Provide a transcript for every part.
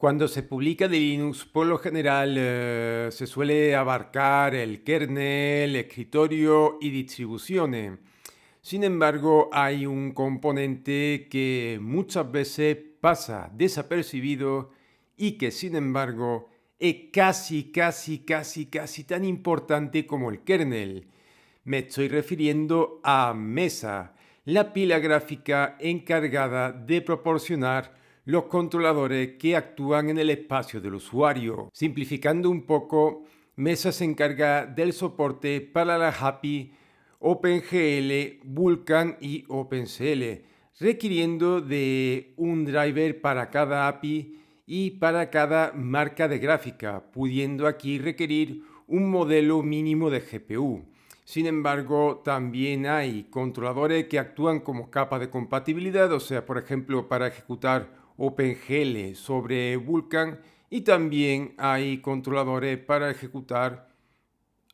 Cuando se publica de Linux, por lo general eh, se suele abarcar el kernel, escritorio y distribuciones. Sin embargo, hay un componente que muchas veces pasa desapercibido y que sin embargo es casi, casi, casi, casi tan importante como el kernel. Me estoy refiriendo a Mesa, la pila gráfica encargada de proporcionar los controladores que actúan en el espacio del usuario. Simplificando un poco, Mesa se encarga del soporte para las API OpenGL, Vulkan y OpenCL, requiriendo de un driver para cada API y para cada marca de gráfica, pudiendo aquí requerir un modelo mínimo de GPU. Sin embargo, también hay controladores que actúan como capa de compatibilidad, o sea, por ejemplo, para ejecutar OpenGL sobre Vulkan y también hay controladores para ejecutar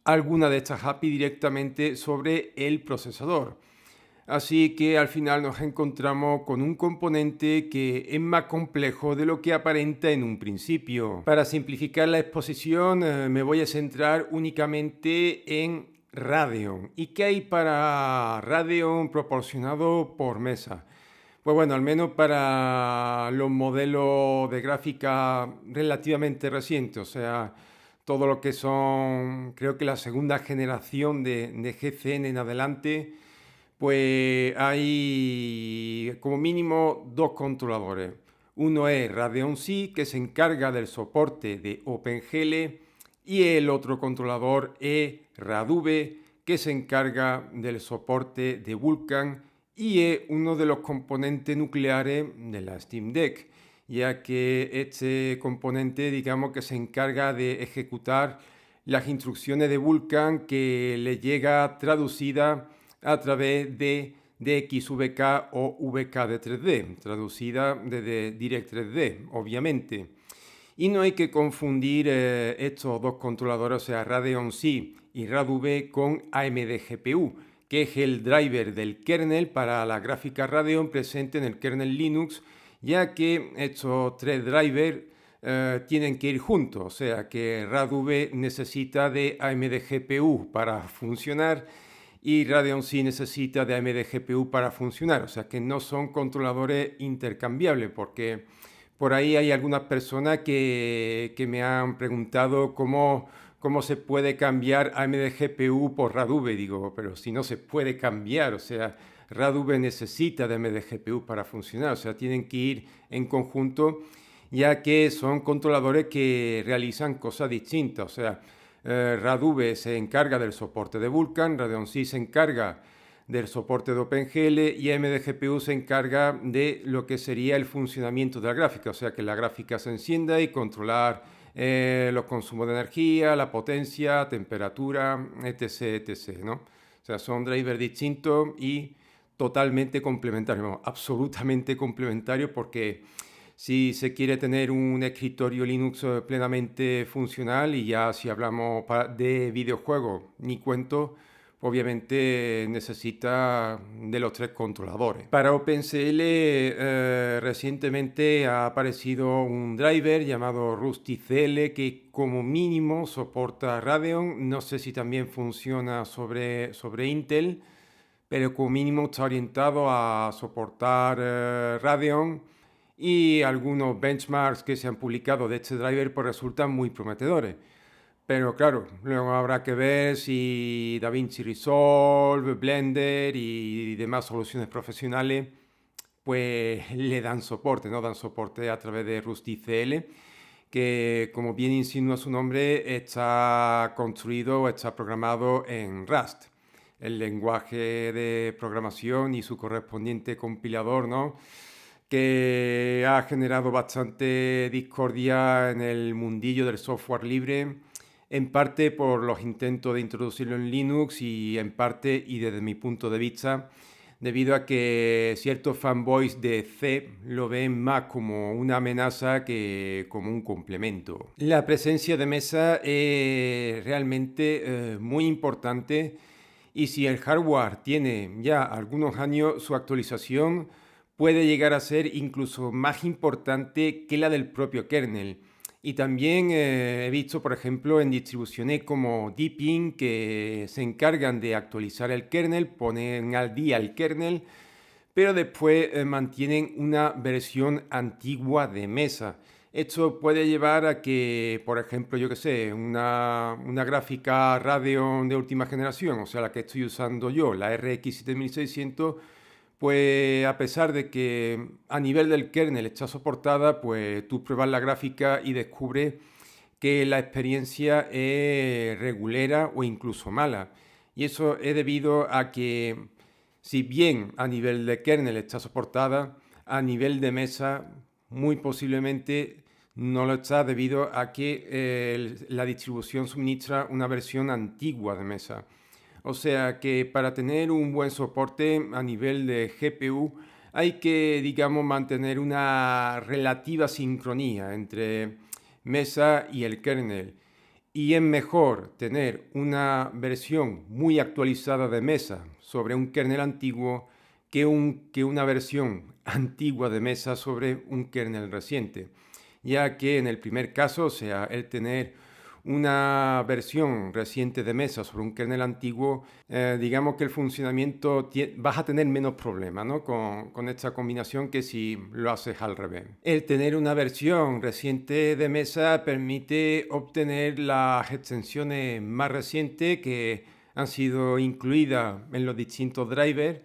alguna de estas API directamente sobre el procesador. Así que al final nos encontramos con un componente que es más complejo de lo que aparenta en un principio. Para simplificar la exposición eh, me voy a centrar únicamente en Radeon. ¿Y qué hay para Radeon proporcionado por mesa? Pues bueno, al menos para los modelos de gráfica relativamente recientes, o sea, todo lo que son, creo que la segunda generación de, GCN en adelante, pues hay como mínimo dos controladores. Uno es Radeon C, que se encarga del soporte de OpenGL, y el otro controlador es Raduve, que se encarga del soporte de Vulkan y es eh, uno de los componentes nucleares de la Steam Deck, ya que este componente digamos que se encarga de ejecutar las instrucciones de Vulkan que le llega traducida a través de DXVK o VKD3D, traducida desde Direct3D, obviamente. Y no hay que confundir eh, estos dos controladores, o sea, Radeon C y RADV con AMD GPU que es el driver del kernel para la gráfica Radeon presente en el kernel Linux, ya que estos tres drivers eh, tienen que ir juntos, o sea que RADV necesita de AMD GPU para funcionar y Radeon sí necesita de AMD GPU para funcionar, o sea que no son controladores intercambiables porque por ahí hay algunas personas que, que me han preguntado cómo ¿cómo se puede cambiar AMD GPU por Radube? Digo, pero si no se puede cambiar, o sea, Radube necesita de AMD GPU para funcionar, o sea, tienen que ir en conjunto, ya que son controladores que realizan cosas distintas, o sea, eh, se encarga del soporte de Vulkan, Radeon C se encarga del soporte de OpenGL y AMD GPU se encarga de lo que sería el funcionamiento de la gráfica, o sea, que la gráfica se encienda y controlar eh, los consumos de energía, la potencia, temperatura, etc., etc., ¿no? O sea, son drivers distintos y totalmente complementarios, absolutamente complementarios porque si se quiere tener un escritorio Linux eh, plenamente funcional y ya si hablamos de videojuegos, ni cuento obviamente necesita de los tres controladores. Para OpenCL eh, recientemente ha aparecido un driver llamado RustyCL que como mínimo soporta Radeon, no sé si también funciona sobre, Intel, pero como mínimo está orientado a soportar eh, Radeon y algunos benchmarks que se han publicado de este driver pues resultan muy prometedores. Pero claro, luego habrá que ver si DaVinci Resolve, Blender y demás soluciones profesionales pues le dan soporte, ¿no? Dan soporte a través de RustyCL que como bien insinúa su nombre, está construido, está programado en Rust, el lenguaje de programación y su correspondiente compilador, ¿no? que ha generado bastante discordia en el mundillo del software libre en parte por los intentos de introducirlo en Linux y en parte, y desde mi punto de vista, debido a que ciertos fanboys de C lo ven más como una amenaza que como un complemento. La presencia de mesa es realmente eh, muy importante y si el hardware tiene ya algunos años, su actualización puede llegar a ser incluso más importante que la del propio kernel y también eh, he visto, por ejemplo, en distribuciones como Deepin que se encargan de actualizar el kernel, ponen al día el kernel, pero después eh, mantienen una versión antigua de mesa. Esto puede llevar a que, por ejemplo, yo que sé, una, una gráfica Radeon de última generación, o sea, la que estoy usando yo, la RX 7600, pues a pesar de que a nivel del kernel está soportada, pues tú pruebas la gráfica y descubres que la experiencia es regulera o incluso mala. Y eso es debido a que si bien a nivel de kernel está soportada, a nivel de mesa muy posiblemente no lo está debido a que eh, la distribución suministra una versión antigua de mesa. O sea que para tener un buen soporte a nivel de GPU hay que, digamos, mantener una relativa sincronía entre mesa y el kernel. Y es mejor tener una versión muy actualizada de mesa sobre un kernel antiguo que, un, que una versión antigua de mesa sobre un kernel reciente, ya que en el primer caso, o sea, el tener una versión reciente de Mesa sobre un kernel antiguo, eh, digamos que el funcionamiento vas a tener menos problemas con, con, esta combinación que si lo haces al revés. El tener una versión reciente de Mesa permite obtener las extensiones más recientes que han sido incluidas en los distintos drivers,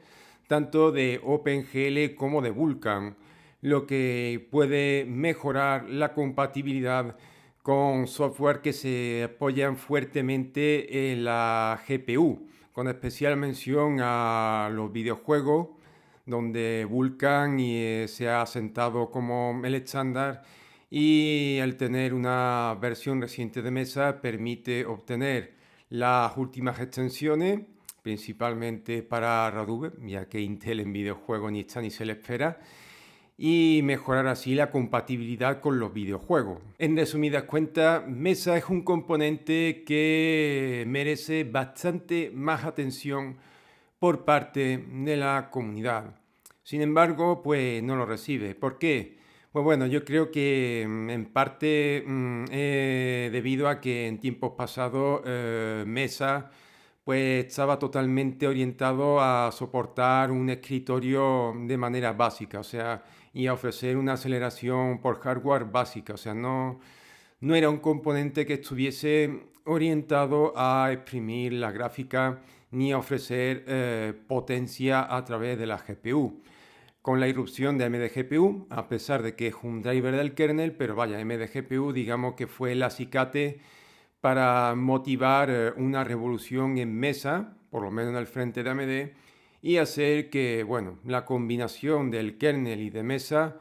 tanto de OpenGL como de Vulkan, lo que puede mejorar la compatibilidad con software que se apoyan fuertemente en la GPU, con especial mención a los videojuegos, donde Vulkan eh, se ha asentado como el estándar y al tener una versión reciente de mesa permite obtener las últimas extensiones, principalmente para Radube, ya que Intel en videojuegos ni está ni se le espera, y mejorar así la compatibilidad con los videojuegos. En resumidas cuentas, Mesa es un componente que merece bastante más atención por parte de la comunidad. Sin embargo, pues no lo recibe. ¿Por qué? Pues bueno, yo creo que mm, en parte mm, eh, debido a que en tiempos pasados eh, Mesa pues estaba totalmente orientado a soportar un escritorio de manera básica, o sea, y a ofrecer una aceleración por hardware básica, o sea, no, no era un componente que estuviese orientado a exprimir la gráfica ni a ofrecer eh, potencia a través de la GPU. Con la irrupción de AMD GPU, a pesar de que es un driver del kernel, pero vaya, AMD GPU digamos que fue la acicate para motivar eh, una revolución en mesa, por lo menos en el frente de AMD, y hacer que, bueno, la combinación del kernel y de mesa,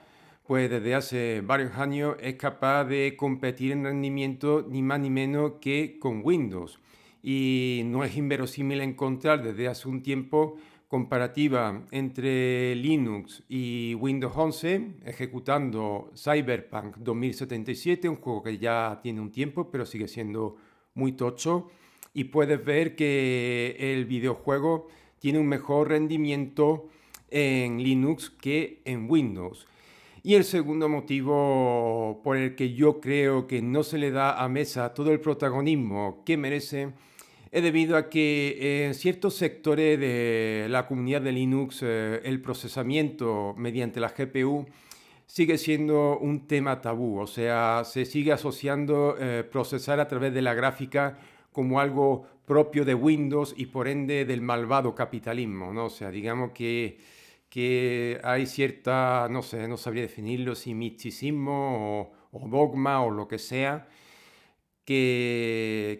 pues desde hace varios años es capaz de competir en rendimiento ni más ni menos que con Windows. Y no es inverosímil encontrar desde hace un tiempo comparativa entre Linux y Windows 11 ejecutando Cyberpunk 2077, un juego que ya tiene un tiempo pero sigue siendo muy tocho y puedes ver que el videojuego tiene un mejor rendimiento en Linux que en Windows. Y el segundo motivo por el que yo creo que no se le da a Mesa todo el protagonismo que merece es debido a que eh, en ciertos sectores de la comunidad de Linux eh, el procesamiento mediante la GPU sigue siendo un tema tabú, o sea, se sigue asociando eh, procesar a través de la gráfica como algo propio de Windows y por ende del malvado capitalismo, ¿no? O sea, digamos que, que hay cierta, no sé, no sabría definirlo, si misticismo o, o dogma o lo que sea,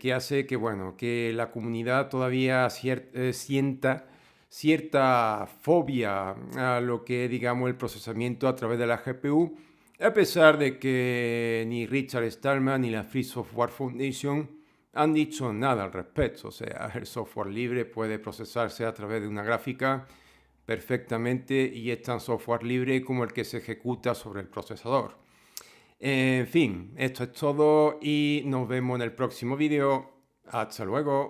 que, hace que, bueno, que la comunidad todavía eh, sienta cierta fobia a lo que digamos el procesamiento a través de la GPU, a pesar de que ni Richard Stallman ni la Free Software Foundation han dicho nada al respecto. O sea, el software libre puede procesarse a través de una gráfica perfectamente y es tan software libre como el que se ejecuta sobre el procesador. En fin, esto es todo y nos vemos en el próximo vídeo. Hasta luego.